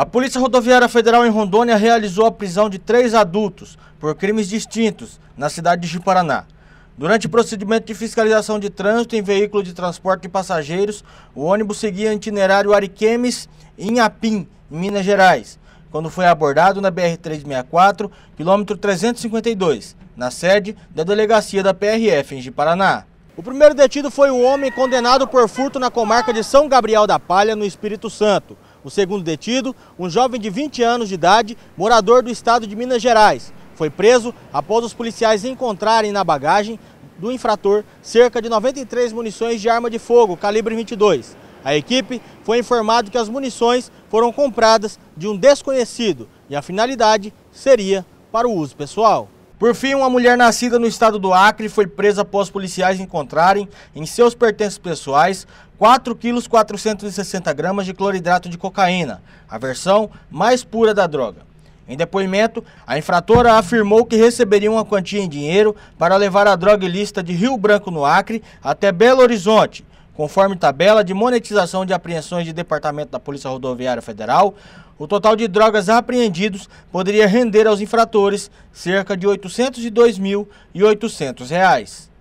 A Polícia Rodoviária Federal em Rondônia realizou a prisão de três adultos por crimes distintos na cidade de Paraná. Durante o procedimento de fiscalização de trânsito em veículo de transporte de passageiros, o ônibus seguia itinerário Ariquemes em Inhapim, em Minas Gerais, quando foi abordado na BR-364, quilômetro 352, na sede da delegacia da PRF em Paraná. O primeiro detido foi um homem condenado por furto na comarca de São Gabriel da Palha, no Espírito Santo. O segundo detido, um jovem de 20 anos de idade, morador do estado de Minas Gerais, foi preso após os policiais encontrarem na bagagem do infrator cerca de 93 munições de arma de fogo calibre 22. A equipe foi informada que as munições foram compradas de um desconhecido e a finalidade seria para o uso pessoal. Por fim, uma mulher nascida no estado do Acre foi presa após policiais encontrarem em seus pertences pessoais 4 quilos 460 gramas de cloridrato de cocaína, a versão mais pura da droga. Em depoimento, a infratora afirmou que receberia uma quantia em dinheiro para levar a droga ilícita de Rio Branco, no Acre, até Belo Horizonte, Conforme tabela de monetização de apreensões de Departamento da Polícia Rodoviária Federal, o total de drogas apreendidos poderia render aos infratores cerca de R$ 802.800.